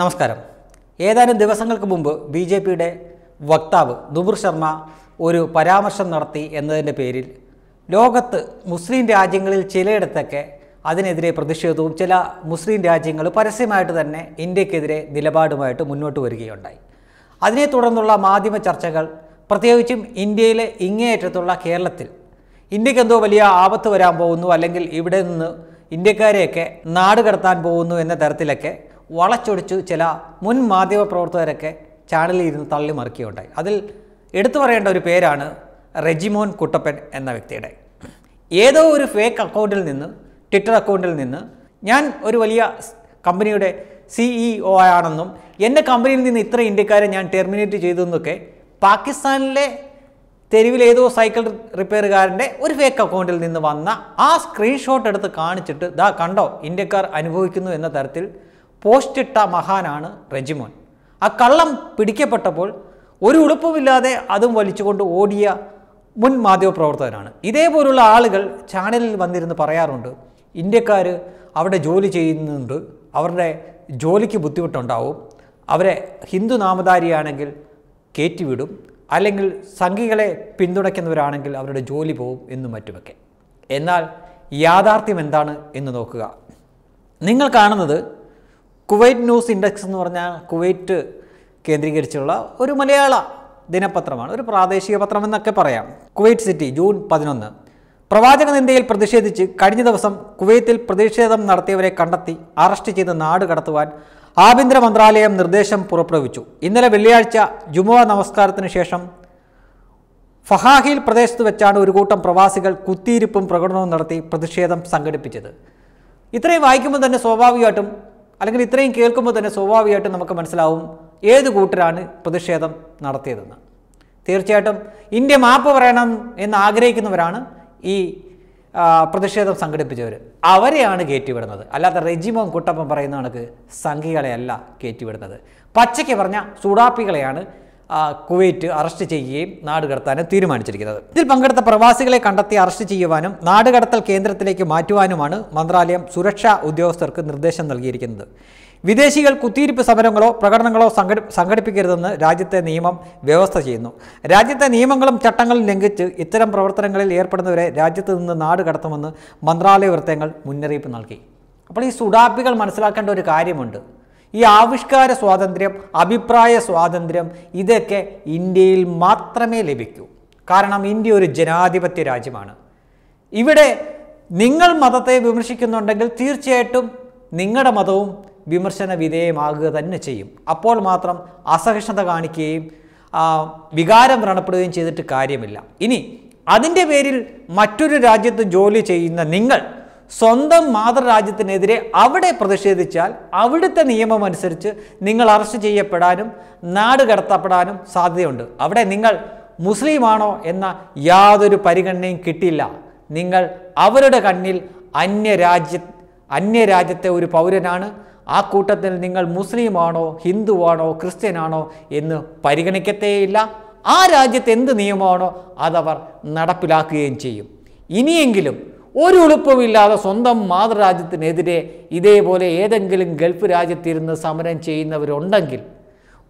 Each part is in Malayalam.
നമസ്കാരം ഏതാനും ദിവസങ്ങൾക്ക് മുമ്പ് ബി ജെ പിയുടെ വക്താവ് ദുബുർ ശർമ്മ ഒരു പരാമർശം നടത്തി എന്നതിൻ്റെ പേരിൽ ലോകത്ത് മുസ്ലിം രാജ്യങ്ങളിൽ ചിലയിടത്തൊക്കെ അതിനെതിരെ പ്രതിഷേധവും ചില മുസ്ലിം രാജ്യങ്ങൾ പരസ്യമായിട്ട് തന്നെ ഇന്ത്യക്കെതിരെ നിലപാടുമായിട്ട് മുന്നോട്ട് വരികയുണ്ടായി അതിനെ തുടർന്നുള്ള മാധ്യമ ചർച്ചകൾ പ്രത്യേകിച്ചും ഇന്ത്യയിലെ ഇങ്ങേയറ്റത്തുള്ള കേരളത്തിൽ ഇന്ത്യക്ക് എന്തോ വലിയ ആപത്ത് വരാൻ പോകുന്നു അല്ലെങ്കിൽ ഇവിടെ നിന്ന് ഇന്ത്യക്കാരെയൊക്കെ നാട് കടത്താൻ പോകുന്നു എന്ന തരത്തിലൊക്കെ വളച്ചൊടിച്ചു ചില മുൻ മാധ്യമ പ്രവർത്തകരൊക്കെ ചാനലിൽ ഇരുന്ന് തള്ളി മറിക്കുകയുണ്ടായി അതിൽ എടുത്തു പറയേണ്ട ഒരു പേരാണ് റെജിമോൻ കുട്ടപ്പൻ എന്ന വ്യക്തിയുടെ ഏതോ ഒരു ഫേക്ക് അക്കൗണ്ടിൽ നിന്ന് ട്വിറ്റർ അക്കൗണ്ടിൽ നിന്ന് ഞാൻ ഒരു വലിയ കമ്പനിയുടെ സിഇഒ e ആണെന്നും എൻ്റെ കമ്പനിയിൽ നിന്ന് ഇത്ര ഇന്ത്യക്കാരെ ഞാൻ ടെർമിനേറ്റ് ചെയ്തു എന്നൊക്കെ പാകിസ്ഥാനിലെ തെരുവിൽ ഏതോ സൈക്കിൾ റിപ്പയറുകാരൻ്റെ ഒരു ഫേക്ക് അക്കൗണ്ടിൽ നിന്ന് വന്ന ആ സ്ക്രീൻഷോട്ട് എടുത്ത് കാണിച്ചിട്ട് ദാ കണ്ടോ ഇന്ത്യക്കാർ അനുഭവിക്കുന്നു എന്ന തരത്തിൽ പോസ്റ്റിട്ട മഹാനാണ് റെജിമോൻ ആ കള്ളം പിടിക്കപ്പെട്ടപ്പോൾ ഒരു ഉളുപ്പുമില്ലാതെ അതും വലിച്ചുകൊണ്ട് ഓടിയ മുൻ മാധ്യമപ്രവർത്തകനാണ് ഇതേപോലുള്ള ആളുകൾ ചാനലിൽ വന്നിരുന്ന് പറയാറുണ്ട് ഇന്ത്യക്കാർ അവിടെ ജോലി ചെയ്യുന്നുണ്ട് അവരുടെ ജോലിക്ക് ബുദ്ധിമുട്ടുണ്ടാവും അവരെ ഹിന്ദു നാമധാരിയാണെങ്കിൽ കയറ്റിവിടും അല്ലെങ്കിൽ സംഘികളെ പിന്തുണയ്ക്കുന്നവരാണെങ്കിൽ അവരുടെ ജോലി പോവും എന്നും മറ്റുമൊക്കെ എന്നാൽ യാഥാർത്ഥ്യം എന്താണ് എന്ന് നോക്കുക നിങ്ങൾ കാണുന്നത് കുവൈറ്റ് ന്യൂസ് ഇൻഡെക്സ് എന്ന് പറഞ്ഞാൽ കുവൈറ്റ് കേന്ദ്രീകരിച്ചുള്ള ഒരു മലയാള ദിനപത്രമാണ് ഒരു പ്രാദേശിക പത്രം എന്നൊക്കെ പറയാം കുവൈറ്റ് സിറ്റി ജൂൺ പതിനൊന്ന് പ്രവാചക നിന്ദയിൽ പ്രതിഷേധിച്ച് കഴിഞ്ഞ ദിവസം കുവൈത്തിൽ പ്രതിഷേധം നടത്തിയവരെ കണ്ടെത്തി അറസ്റ്റ് ചെയ്ത് നാട് കടത്തുവാൻ ആഭ്യന്തര മന്ത്രാലയം നിർദ്ദേശം പുറപ്പെടുവിച്ചു ഇന്നലെ വെള്ളിയാഴ്ച ജുമുഅ നമസ്കാരത്തിന് ശേഷം ഫഹാഹിൽ പ്രദേശത്ത് വെച്ചാണ് ഒരു കൂട്ടം പ്രവാസികൾ കുത്തിയിരിപ്പും പ്രകടനവും നടത്തി പ്രതിഷേധം സംഘടിപ്പിച്ചത് ഇത്രയും വായിക്കുമ്പോൾ തന്നെ സ്വാഭാവികമായിട്ടും അല്ലെങ്കിൽ ഇത്രയും കേൾക്കുമ്പോൾ തന്നെ സ്വാഭാവികമായിട്ടും നമുക്ക് മനസ്സിലാവും ഏത് കൂട്ടരാണ് പ്രതിഷേധം നടത്തിയതെന്ന് തീർച്ചയായിട്ടും ഇന്ത്യ മാപ്പ് പറയണം എന്ന് ആഗ്രഹിക്കുന്നവരാണ് ഈ പ്രതിഷേധം സംഘടിപ്പിച്ചവർ അവരെയാണ് കയറ്റിവിടുന്നത് അല്ലാതെ റെജിമോം കുട്ടപ്പം പറയുന്ന കണക്ക് സംഘികളെയല്ല കയറ്റിവിടുന്നത് പച്ചയ്ക്ക് പറഞ്ഞ സുഡാപ്പികളെയാണ് കുവൈറ്റ് അറസ്റ്റ് ചെയ്യുകയും നാടുകടത്താനും തീരുമാനിച്ചിരിക്കുന്നത് ഇതിൽ പങ്കെടുത്ത പ്രവാസികളെ കണ്ടെത്തി അറസ്റ്റ് ചെയ്യുവാനും നാടുകടത്തൽ കേന്ദ്രത്തിലേക്ക് മാറ്റുവാനുമാണ് മന്ത്രാലയം സുരക്ഷാ ഉദ്യോഗസ്ഥർക്ക് നിർദ്ദേശം നൽകിയിരിക്കുന്നത് വിദേശികൾ കുത്തിയിരിപ്പ് സമരങ്ങളോ പ്രകടനങ്ങളോ സംഘടി സംഘടിപ്പിക്കരുതെന്ന് രാജ്യത്തെ നിയമം വ്യവസ്ഥ ചെയ്യുന്നു രാജ്യത്തെ നിയമങ്ങളും ചട്ടങ്ങളും ലംഘിച്ച് ഇത്തരം പ്രവർത്തനങ്ങളിൽ ഏർപ്പെടുന്നവരെ രാജ്യത്ത് നിന്ന് നാട് കടത്തുമെന്ന് മന്ത്രാലയ വൃത്തങ്ങൾ മുന്നറിയിപ്പ് നൽകി അപ്പോൾ ഈ സുഡാപ്പികൾ മനസ്സിലാക്കേണ്ട ഒരു കാര്യമുണ്ട് ഈ ആവിഷ്കാര സ്വാതന്ത്ര്യം അഭിപ്രായ സ്വാതന്ത്ര്യം ഇതൊക്കെ ഇന്ത്യയിൽ മാത്രമേ ലഭിക്കൂ കാരണം ഇന്ത്യ ഒരു ജനാധിപത്യ രാജ്യമാണ് ഇവിടെ നിങ്ങൾ മതത്തെ വിമർശിക്കുന്നുണ്ടെങ്കിൽ തീർച്ചയായിട്ടും നിങ്ങളുടെ മതവും വിമർശന വിധേയമാകുക തന്നെ ചെയ്യും അപ്പോൾ മാത്രം അസഹിഷ്ണുത കാണിക്കുകയും വികാരം വ്രണപ്പെടുകയും ചെയ്തിട്ട് കാര്യമില്ല ഇനി അതിൻ്റെ പേരിൽ മറ്റൊരു രാജ്യത്ത് ജോലി ചെയ്യുന്ന നിങ്ങൾ സ്വന്തം മാതൃരാജ്യത്തിനെതിരെ അവിടെ പ്രതിഷേധിച്ചാൽ അവിടുത്തെ നിയമം അനുസരിച്ച് നിങ്ങൾ അറസ്റ്റ് ചെയ്യപ്പെടാനും നാട് കടത്തപ്പെടാനും സാധ്യതയുണ്ട് അവിടെ നിങ്ങൾ മുസ്ലിമാണോ എന്ന യാതൊരു പരിഗണനയും കിട്ടില്ല നിങ്ങൾ അവരുടെ കണ്ണിൽ അന്യരാജ്യ അന്യരാജ്യത്തെ ഒരു പൗരനാണ് ആ കൂട്ടത്തിൽ നിങ്ങൾ മുസ്ലിമാണോ ഹിന്ദുവാണോ ക്രിസ്ത്യനാണോ എന്ന് പരിഗണിക്കത്തേയില്ല ആ രാജ്യത്ത് എന്ത് നിയമമാണോ അതവർ നടപ്പിലാക്കുകയും ചെയ്യും ഇനിയെങ്കിലും ഒരു എളുപ്പമില്ലാതെ സ്വന്തം മാതൃരാജ്യത്തിനെതിരെ ഇതേപോലെ ഏതെങ്കിലും ഗൾഫ് രാജ്യത്തിരുന്ന് സമരം ചെയ്യുന്നവരുണ്ടെങ്കിൽ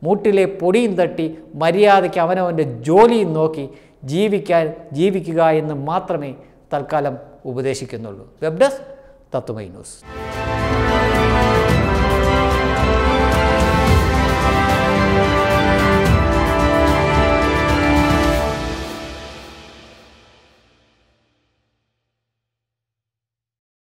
മൂട്ടിലെ പൊടിയും തട്ടി മര്യാദയ്ക്ക് അവനവൻ്റെ ജോലിയും നോക്കി ജീവിക്കാൻ ജീവിക്കുക എന്ന് മാത്രമേ തൽക്കാലം ഉപദേശിക്കുന്നുള്ളൂ വെബ് ഡെസ്ക് തത്വമൈ ന്യൂസ്